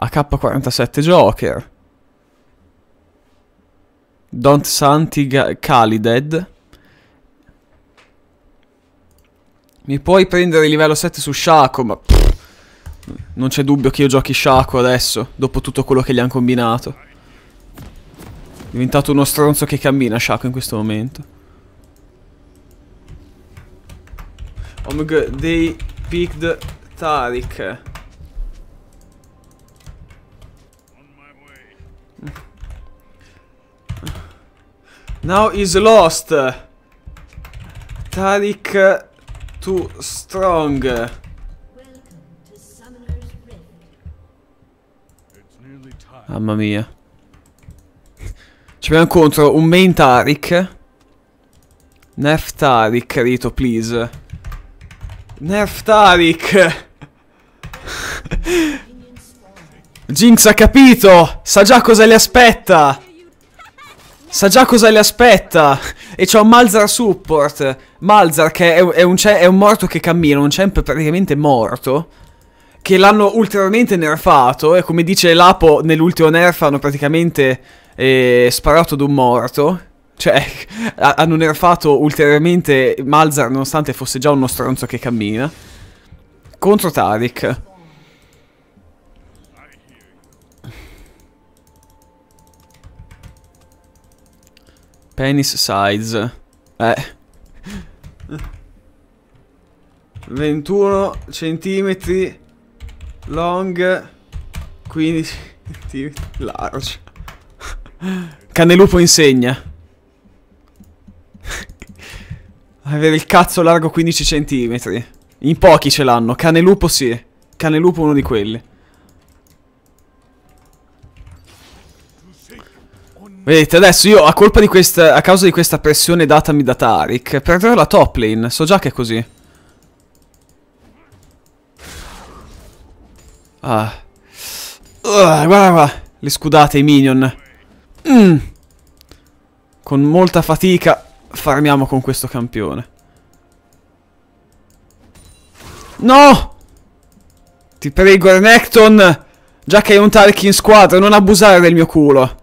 AK-47 Joker. Don't Santi Calided. Mi puoi prendere il livello 7 su Shaco, ma... Pff, non c'è dubbio che io giochi Shaco adesso, dopo tutto quello che gli hanno combinato. È diventato uno stronzo che cammina Shaco in questo momento. Omg, they picked Tarik. Now is lost. Talik too strong. Mamma mia. Ci abbiamo contro un main Tarik. Nerf Tarik, Rito, please. Nerf Tarik. Jinx ha capito! Sa già cosa le aspetta! Sa già cosa le aspetta! E c'è un Malzar support. Malzar che è, è, un, è un morto che cammina, un champ praticamente morto che l'hanno ulteriormente nerfato e come dice Lapo nell'ultimo nerf hanno praticamente eh, sparato ad un morto. Cioè, hanno nerfato ulteriormente Malzar nonostante fosse già uno stronzo che cammina. Contro Tarik. Penis size. Eh. 21 centimetri long, 15 centimetri large. Canelupo insegna. Avere il cazzo largo 15 centimetri. In pochi ce l'hanno. Canelupo sì. Canelupo uno di quelli. Vedete, adesso io a colpa di questa. a causa di questa pressione datami da Tarik, perderò la top lane. So già che è così. Ah. Uh, guarda, qua. Le scudate i minion. Mm. Con molta fatica farmiamo con questo campione. No! Ti prego, Renekton! Già che hai un Tarik in squadra, non abusare del mio culo.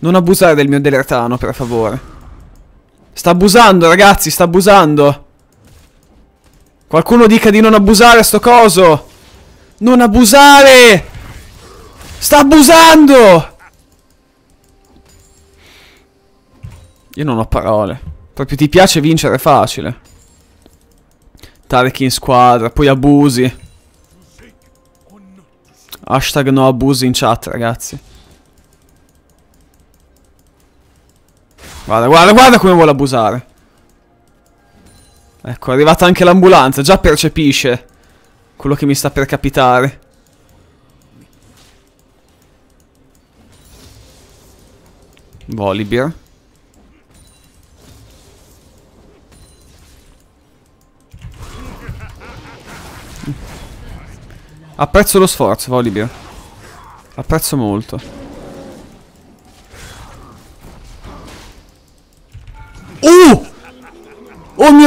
Non abusare del mio deletano, per favore. Sta abusando, ragazzi, sta abusando. Qualcuno dica di non abusare sto coso. Non abusare! Sta abusando! Io non ho parole. Proprio ti piace vincere facile. Tarek in squadra, poi abusi. Hashtag no abusi in chat, ragazzi. Guarda, guarda, guarda come vuole abusare. Ecco, è arrivata anche l'ambulanza, già percepisce quello che mi sta per capitare. Volibear. Apprezzo lo sforzo, Volibear. Apprezzo molto.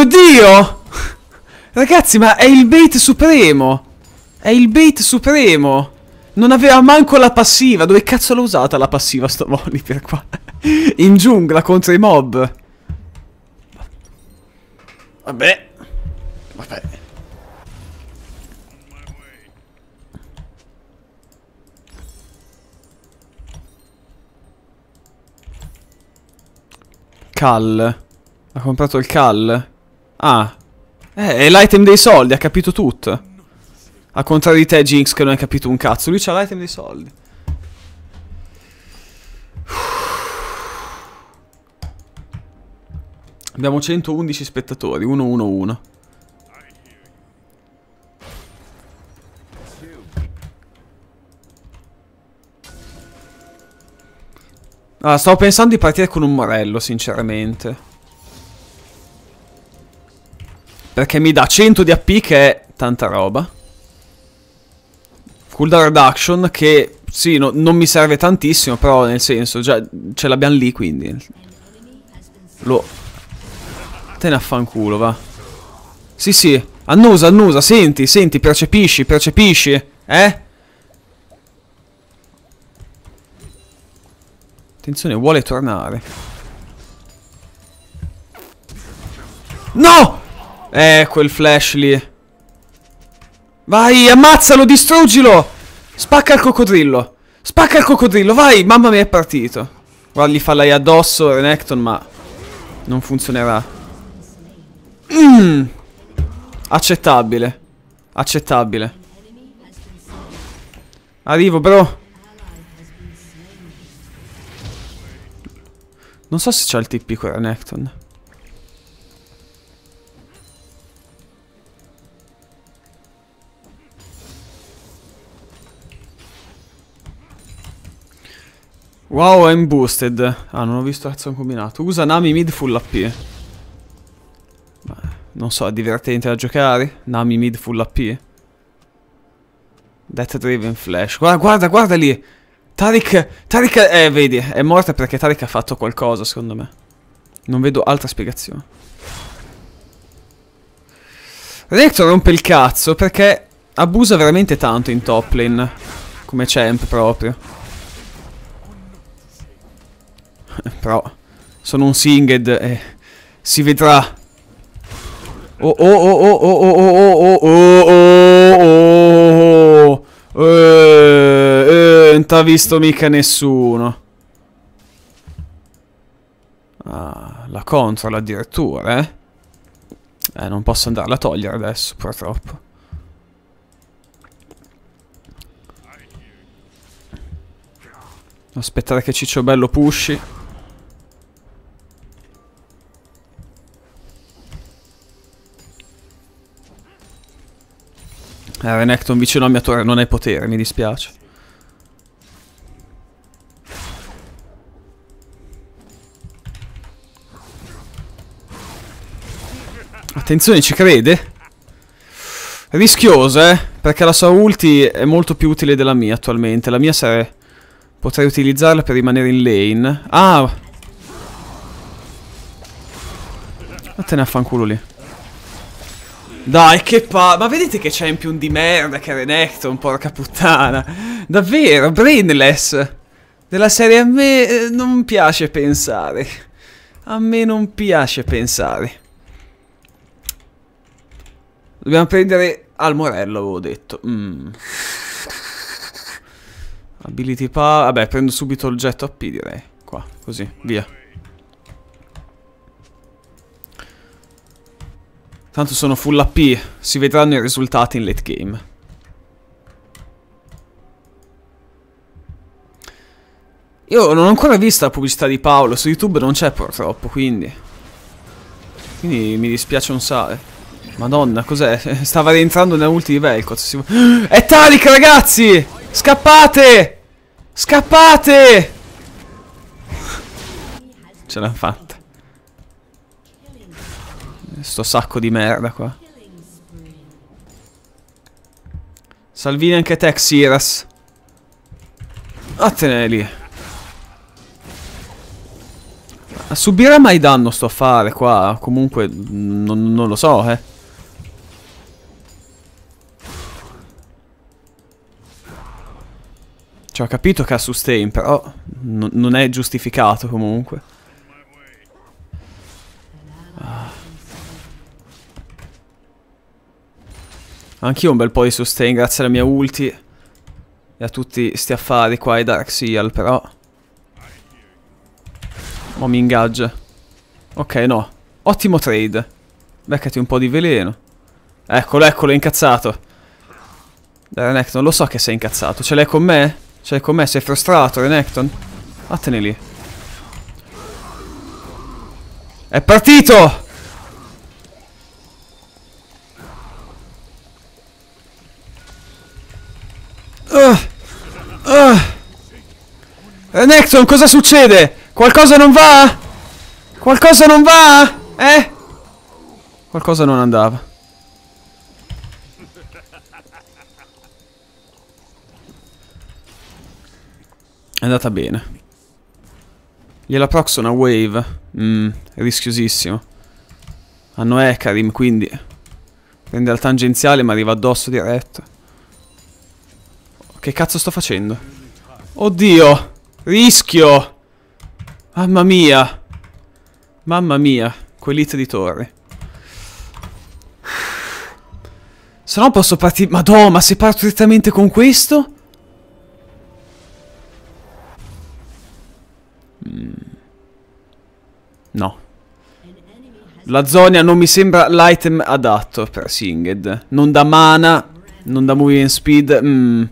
mio Dio! Ragazzi, ma è il bait supremo! È il bait supremo! Non aveva manco la passiva! Dove cazzo l'ho usata la passiva sto volley per qua? In giungla contro i mob! Vabbè... Vabbè... Cal... Ha comprato il Cal? Ah. Eh, è l'item dei soldi, ha capito tutto. A contrario di te, Jinx, che non hai capito un cazzo. Lui c'ha l'item dei soldi. Abbiamo 111 spettatori, 1-1-1. Ah, stavo pensando di partire con un Morello, sinceramente. Perché mi dà 100 di AP che è tanta roba. Cooldown reduction che sì, no, non mi serve tantissimo, però nel senso già ce l'abbiamo lì quindi. Lo... Te ne affanculo, va. Sì, sì. Annusa, annusa, senti, senti, percepisci, percepisci. Eh? Attenzione, vuole tornare. No! Eh, quel flash lì. Vai, ammazzalo, distruggilo! Spacca il coccodrillo. Spacca il coccodrillo, vai! Mamma mia, è partito. Guarda, gli fa lei addosso, Renekton, ma... Non funzionerà. Mmm! Accettabile. Accettabile. Arrivo, bro. Non so se c'ha il TP con Renekton. Wow, I'm boosted. Ah, non ho visto cazzo un combinato. Usa Nami mid full AP. non so, è divertente da giocare? Nami mid full AP. Death Driven Flash. Guarda, guarda, guarda lì. Tarik, Tarik, eh, vedi, è morta perché Tarik ha fatto qualcosa, secondo me. Non vedo altra spiegazione. Rector rompe il cazzo perché abusa veramente tanto in top lane. Come champ proprio. Però sono un singed e si vedrà. Oh oh oh oh oh oh oh oh oh oh oh eh, eh, Non t'ha visto mica nessuno. Ah, la controlla addirittura, eh? Eh, non posso andarla a togliere adesso, purtroppo. Aspettare che Ciccio Bello pushi. Eh, Renekton vicino alla mia torre non hai potere, mi dispiace. Attenzione, ci crede? Rischioso, eh? Perché la sua ulti è molto più utile della mia attualmente. La mia sarebbe... Potrei utilizzarla per rimanere in lane. Ah! Vattene a fanculo lì. Dai, che pa... Ma vedete che champion di merda che è Renekton, porca puttana. Davvero, brainless. Della serie a me eh, non piace pensare. A me non piace pensare. Dobbiamo prendere al Morello, avevo detto. Mm. Ability power... Vabbè, prendo subito il getto AP, direi. Qua, così, via. Tanto sono full AP, si vedranno i risultati in late game. Io non ho ancora visto la pubblicità di Paolo, su YouTube non c'è purtroppo, quindi... Quindi mi dispiace un sale. Madonna, cos'è? Stava rientrando nella ulti di Velcot. Si... È Talik, ragazzi! Scappate! Scappate! Ce l'ha fatta sto sacco di merda qua. Salvini anche te, Xiras. Attene lì. Subirà mai danno sto affare qua? Comunque, non, non lo so, eh. Cioè, ho capito che ha sustain, però non è giustificato comunque. Anch'io un bel po' di sustain grazie alla mia ulti e a tutti sti affari qua e Dark Seal, però... Oh, mi ingaggia. Ok, no. Ottimo trade. Beccati un po' di veleno. Eccolo, eccolo, è incazzato. Renekton, lo so che sei incazzato. Ce l'hai con me? Ce l'hai con me? Sei frustrato, Renekton? Vattene lì. È partito! Uh, uh. Nexon, cosa succede? Qualcosa non va? Qualcosa non va? Eh? Qualcosa non andava. È andata bene. Gliela prox una wave. Mmm, rischiosissimo. Hanno Ekarim, quindi... Prende al tangenziale ma arriva addosso diretto. Che cazzo sto facendo? Oddio! Rischio! Mamma mia! Mamma mia! Quell'hit di torre. Se no posso partire... Madò, ma se parto direttamente con questo? Mm. No. La Zonia non mi sembra l'item adatto per Singed. Non da mana, non da moving speed. Mmm...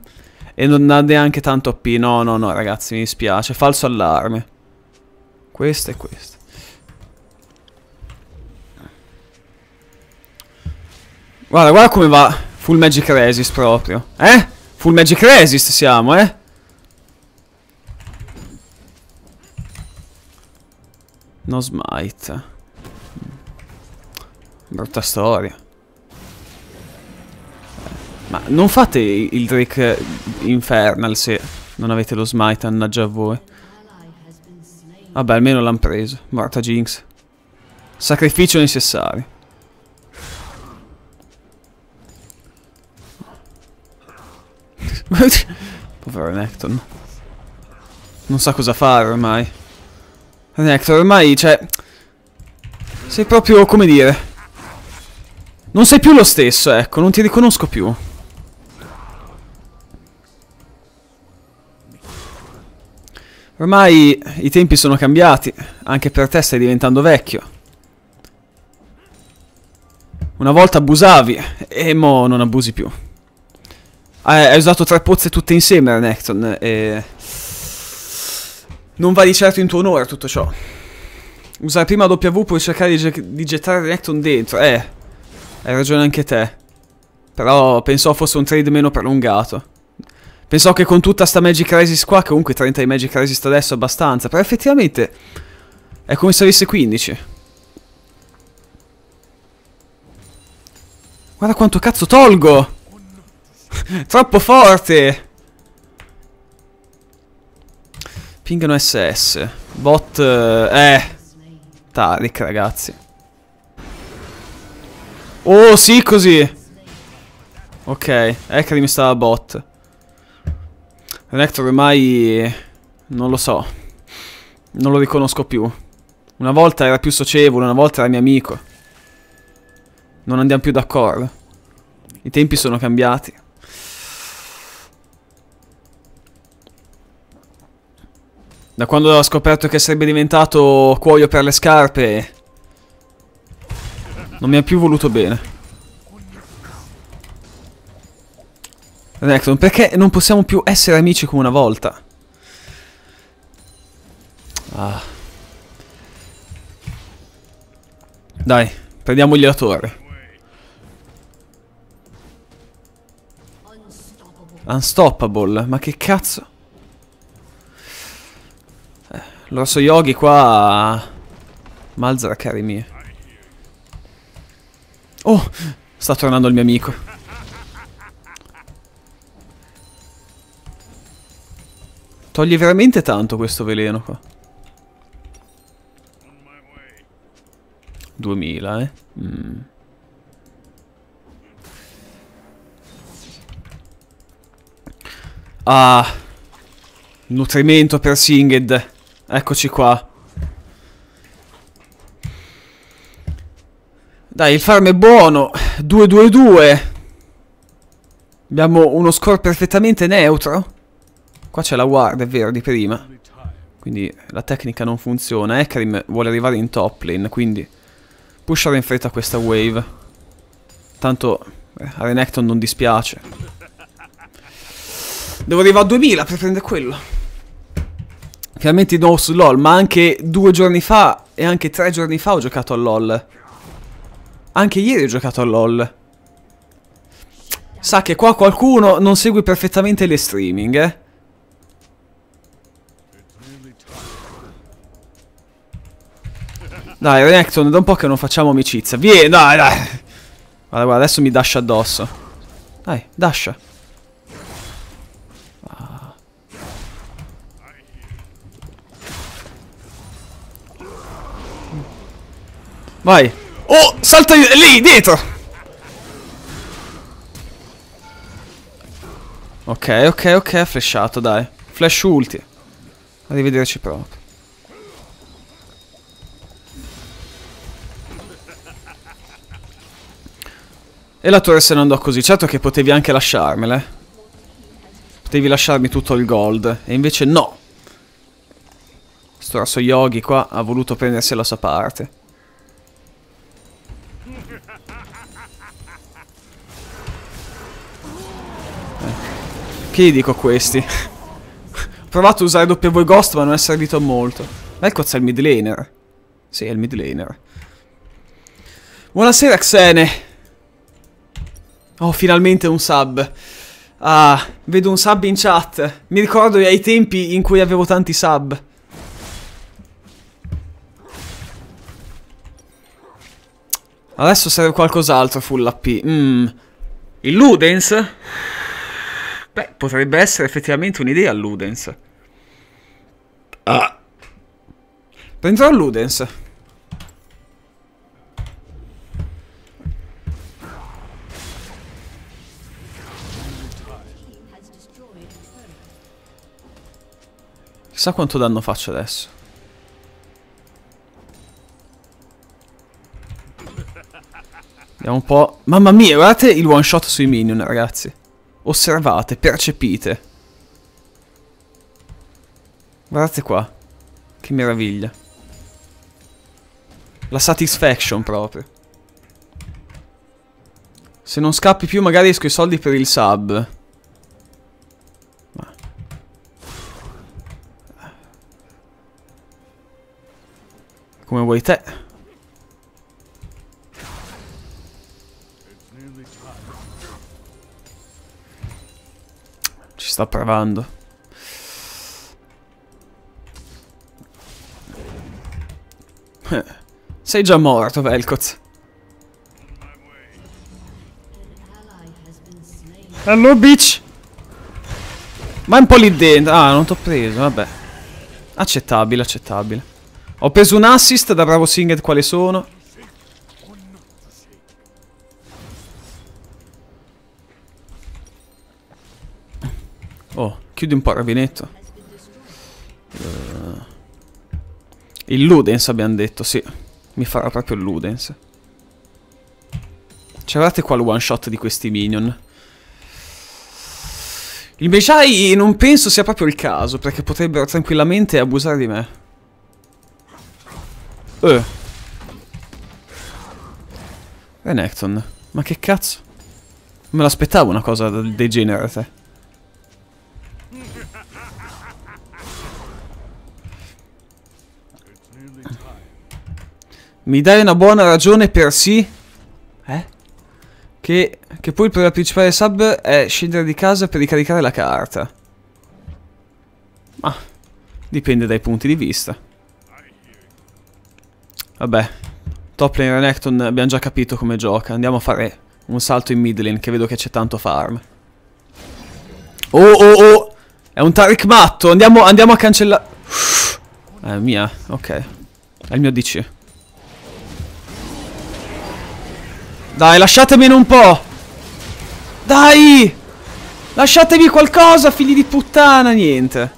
E non ha neanche tanto P. No, no, no, ragazzi, mi dispiace. Falso allarme. Questo e questo. Guarda, guarda come va Full Magic Resist proprio. Eh? Full Magic Resist siamo, eh? No smite. Brutta storia. Ma non fate il Drake infernal se non avete lo smite, annaggia a voi. Vabbè, almeno l'hanno preso. Morta Jinx. Sacrificio necessario. Povero Necton. Non sa cosa fare ormai. Necton, ormai, cioè... Sei proprio, come dire... Non sei più lo stesso, ecco, non ti riconosco più. Ormai i tempi sono cambiati, anche per te stai diventando vecchio. Una volta abusavi, e mo non abusi più. Hai, usato tre pozze tutte insieme, Renekton, e... Non va di certo in tuo onore tutto ciò. Usare prima W poi cercare di, di gettare Renekton dentro, eh. Hai ragione anche te. Però pensavo fosse un trade meno prolungato. Pensavo che con tutta sta Magic Crisis qua, comunque 30 di Magic Crisis adesso è abbastanza, però effettivamente è come se avesse 15. Guarda quanto cazzo tolgo! Troppo forte! Pingano SS. Bot... Eh... eh. Taric, ragazzi. Oh, sì, così! Ok, Ekri ecco mi stava bot. Rector ormai... non lo so. Non lo riconosco più. Una volta era più socievole, una volta era mio amico. Non andiamo più d'accordo. I tempi sono cambiati. Da quando ho scoperto che sarebbe diventato cuoio per le scarpe... Non mi ha più voluto bene. Renekton, perché non possiamo più essere amici come una volta? Ah. Dai, prendiamogli la torre. Unstoppable, ma che cazzo? Eh, L'orso Yogi qua... Malzra, cari miei. Oh, sta tornando il mio amico. Toglie veramente tanto questo veleno qua. 2000, eh. Mm. Ah. Nutrimento per Singed. Eccoci qua. Dai, il farm è buono. 2-2-2. Abbiamo uno score perfettamente neutro. Qua c'è la ward, è vero, di prima. Quindi la tecnica non funziona. Ekrim vuole arrivare in top lane, quindi pushare in fretta questa wave. Tanto eh, a Renekton non dispiace. Devo arrivare a 2000 per prendere quello. Finalmente di nuovo su LoL, ma anche due giorni fa e anche tre giorni fa ho giocato a LoL. Anche ieri ho giocato a LoL. Sa che qua qualcuno non segue perfettamente le streaming, eh? Dai, Renekton, da un po' che non facciamo amicizia. Vieni, dai, dai. Guarda, guarda, adesso mi dascia addosso. Dai, dascia. Vai. Oh, salta lì, dietro. Ok, ok, ok, ha flashato, dai. Flash ulti. Arrivederci proprio. E la torre se ne andò così. Certo che potevi anche lasciarmele. Potevi lasciarmi tutto il gold. E invece no. Sto raso Yogi qua ha voluto prendersi la sua parte. Eh. Che gli dico questi? Ho provato a usare W Ghost ma non è servito a molto. Melkoz è il mid laner. Sì, è il mid laner. Buonasera Xene. Oh, finalmente un sub. Ah, vedo un sub in chat. Mi ricordo ai tempi in cui avevo tanti sub. Adesso serve qualcos'altro full AP. Mm. Il Ludens? Beh, potrebbe essere effettivamente un'idea il Ludens. Ah. Prenderò il Ludens. Chissà quanto danno faccio adesso. Vediamo un po'... Mamma mia, guardate il one shot sui minion, ragazzi. Osservate, percepite. Guardate qua. Che meraviglia. La satisfaction proprio. Se non scappi più magari esco i soldi per il sub. Come vuoi te. Ci sta provando. Sei già morto, Velkoz. Hello, bitch! Ma è un po' lì dentro. Ah, non t'ho preso, vabbè. Accettabile, accettabile. Ho preso un assist da bravo Singed quale sono. Oh, chiudi un po' il rabinetto. Uh, il Ludens abbiamo detto, sì. Mi farà proprio il Ludens. C'erate qua il one shot di questi minion. Il Mejai non penso sia proprio il caso, perché potrebbero tranquillamente abusare di me. Eh. Renekton. Ma che cazzo? Non me l'aspettavo una cosa del genere, te. Mi dai una buona ragione per sì? Eh? Che, che poi per la principale sub è scendere di casa per ricaricare la carta. Ma dipende dai punti di vista. Vabbè, top lane Renekton abbiamo già capito come gioca. Andiamo a fare un salto in mid lane che vedo che c'è tanto farm. Oh oh oh! È un Tarik matto! Andiamo, andiamo a cancellare... Eh, È mia, ok. È il mio DC. Dai, lasciatemene un po'! Dai! Lasciatemi qualcosa, figli di puttana! Niente.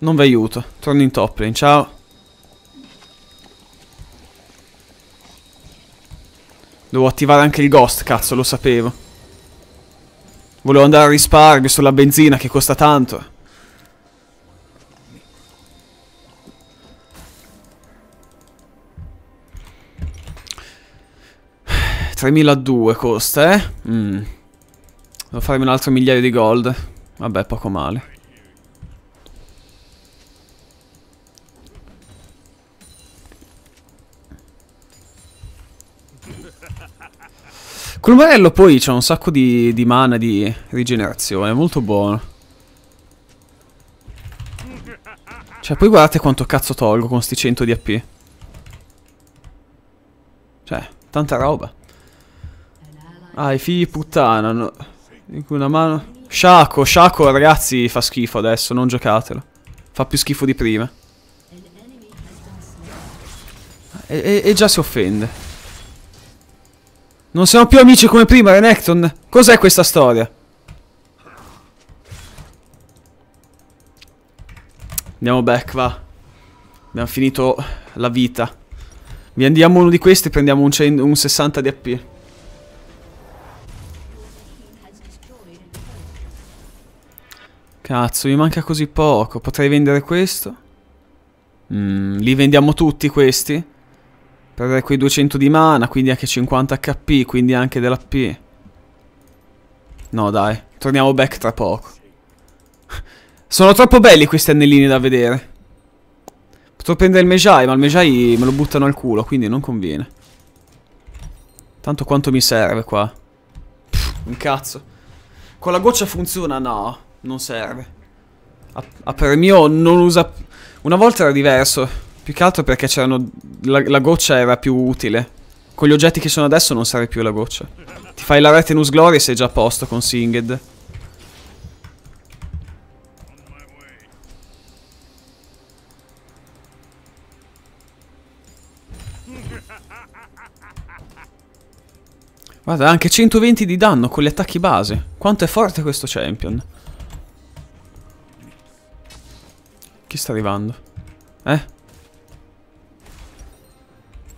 Non vi aiuto. Torno in top lane, ciao. Devo attivare anche il ghost, cazzo, lo sapevo. Volevo andare a risparmio sulla benzina che costa tanto. Tremiladue costa, eh? Mm. Devo farmi un altro migliaio di gold. Vabbè, poco male. Columarello poi c'ha un sacco di, di mana di rigenerazione, molto buono. Cioè, poi guardate quanto cazzo tolgo con sti 100 di AP. Cioè, tanta roba. Ah, i figli puttana. No. Una mano... Shaco, Shaco, ragazzi, fa schifo adesso, non giocatelo. Fa più schifo di prima. E, e, e già si offende. Non siamo più amici come prima, Renekton. Cos'è questa storia? Andiamo back, va. Abbiamo finito la vita. Vi andiamo uno di questi e prendiamo un, un 60 di AP. Cazzo, mi manca così poco. Potrei vendere questo? Mm, li vendiamo tutti questi? Perdere quei 200 di mana, quindi anche 50 HP, quindi anche della P. No dai, torniamo back tra poco. Sono troppo belli questi anellini da vedere. Potrò prendere il Mejai, ma il Mejai me lo buttano al culo, quindi non conviene. Tanto quanto mi serve qua. Pff, un cazzo. Con la goccia funziona? No, non serve. A, a per mio non usa... Una volta era diverso. Più che altro perché c'erano... La, la, goccia era più utile. Con gli oggetti che sono adesso non serve più la goccia. Ti fai la Retinus Glory e sei già a posto con Singed. Guarda, anche 120 di danno con gli attacchi base. Quanto è forte questo champion. Chi sta arrivando? Eh?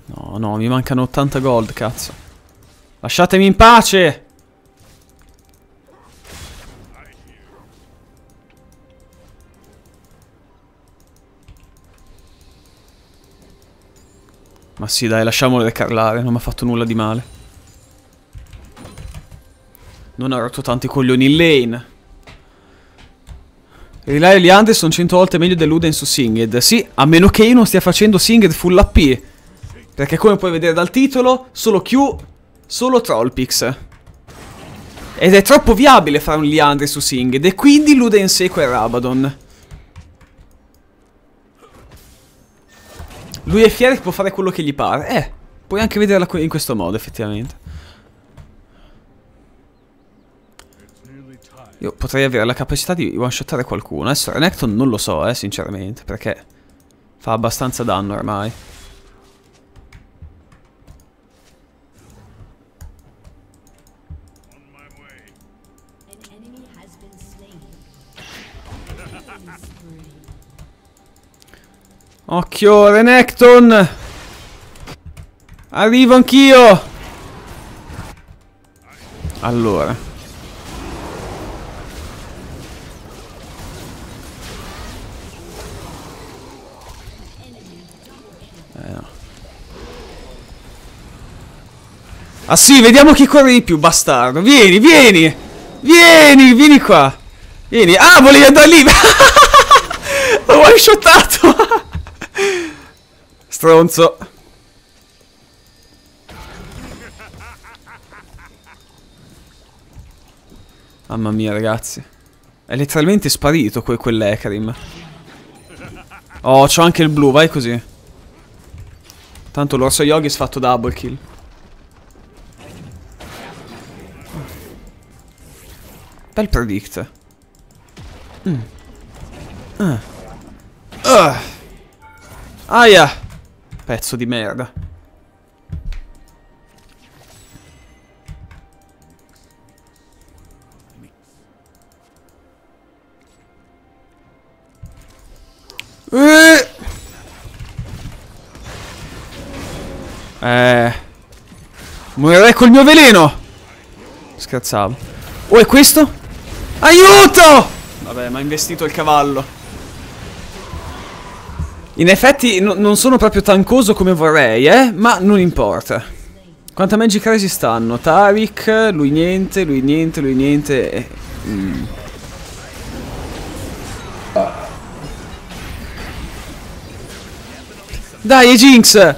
No, no, mi mancano 80 gold, cazzo. Lasciatemi in pace! Ma sì, dai, lasciamolo decarlare, non mi ha fatto nulla di male. Non ha rotto tanti coglioni in lane. Rilare gli Andes 100 volte meglio dell'Uden su Singed. Sì, a meno che io non stia facendo Singed full AP. Perché come puoi vedere dal titolo, solo Q, solo Trollpix. Ed è troppo viabile fare un Liandre su Singed e quindi illude in sé quel Rabadon. Lui è fiero che può fare quello che gli pare. Eh, puoi anche vederla in questo modo effettivamente. Io potrei avere la capacità di one-shottare qualcuno. Adesso Renekton non lo so, eh, sinceramente, perché fa abbastanza danno ormai. Occhio, Renekton! Arrivo anch'io! Allora. Eh no. Ah sì, vediamo chi corre di più, bastardo. Vieni, vieni! Vieni, vieni qua! Vieni. Ah, volevi andare lì! L'ho one-shotato! Stronzo. Mamma mia, ragazzi. È letteralmente sparito que quell'Ekrim. Oh, c'ho anche il blu, vai così. Tanto l'orso Yogi è fatto double kill. Bel predict. Mm. Ah. Uh. Aia! Pezzo di merda. Eh! eh. Morirei col mio veleno! Scherzavo. Oh, e questo? Aiuto! Vabbè, mi ha investito il cavallo. In effetti non sono proprio tankoso come vorrei, eh? Ma non importa. Quanta Magic Ray stanno? Tarik, lui niente, lui niente, lui niente. Eh, mm. Dai, Jinx!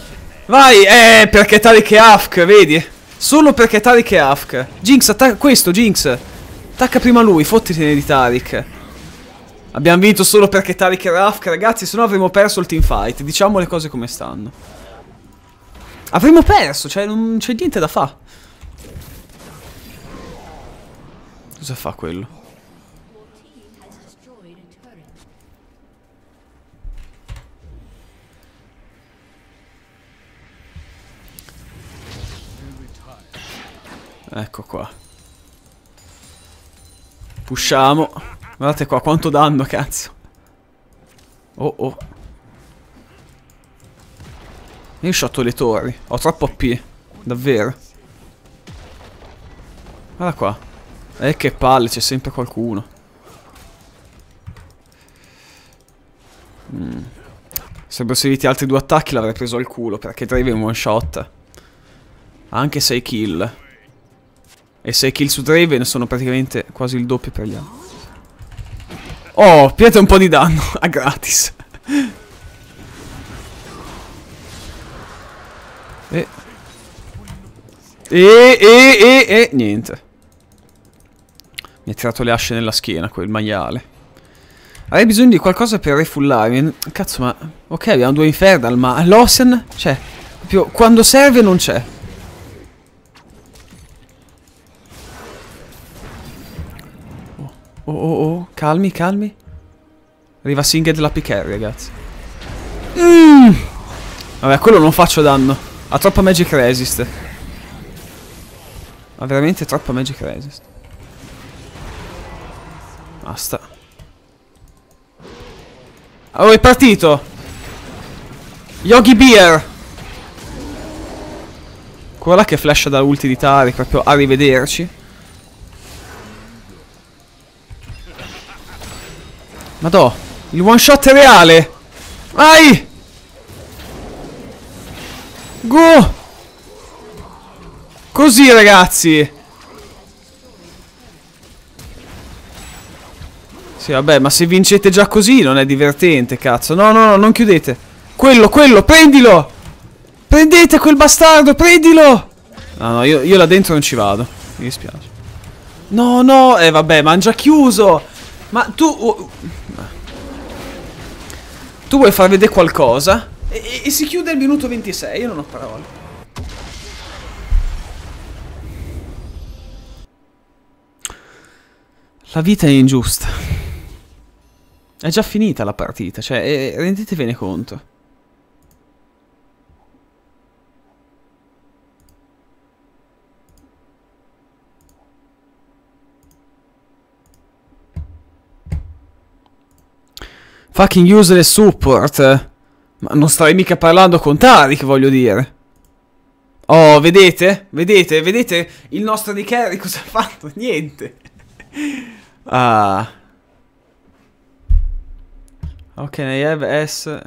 Vai! Eh, perché Tarik è Afk, vedi? Solo perché Tarik è Afk. Jinx, attacca questo, Jinx! Attacca prima lui, fottitene di Tarik. Abbiamo vinto solo perché Tarik e Rafk, ragazzi, se no avremmo perso il teamfight. Diciamo le cose come stanno. Avremmo perso, cioè non c'è niente da fa. Cosa fa quello? Ecco qua. Pusciamo. Guardate qua, quanto danno, cazzo. Oh, oh. Io shotto le torri. Ho troppo P. Davvero. Guarda qua. Eh, che palle, c'è sempre qualcuno. Mm. Se avessero serviti altri due attacchi l'avrei preso al culo, perché Drive è un one shot. anche 6 kill. E 6 kill su Draven sono praticamente quasi il doppio per gli altri. Oh, pigliate un po' di danno, a gratis. E... E, e, e, e, niente. Mi ha tirato le asce nella schiena quel maiale. Avrei bisogno di qualcosa per refullarmi. Cazzo, ma... Ok, abbiamo due Infernal, ma l'Ocean... Cioè, proprio quando serve non c'è. Oh, oh, oh, calmi, calmi. Arriva Singed della PK, ragazzi. Mm. Vabbè, quello non faccio danno. Ha troppa Magic Resist. Ha veramente troppa Magic Resist. Basta. Oh, è partito! Yogi Beer! Quella che flasha da ulti di Tari, proprio arrivederci. Madò, il one shot è reale! Vai! Go! Così ragazzi! Sì vabbè, ma se vincete già così non è divertente, cazzo. No, no, no, non chiudete. Quello, quello, prendilo! Prendete quel bastardo, prendilo! No, no, io, io là dentro non ci vado. Mi dispiace. No, no, eh vabbè, ma hanno già chiuso! Ma tu... tu vuoi far vedere qualcosa? E, e si chiude il minuto 26, io non ho parole. La vita è ingiusta. È già finita la partita, cioè, eh, rendetevene conto. Fucking useless support. Ma non starei mica parlando con Tarik, voglio dire. Oh, vedete? Vedete? Vedete il nostro di Carry cosa ha fatto? Niente. ah. Ok, I have S.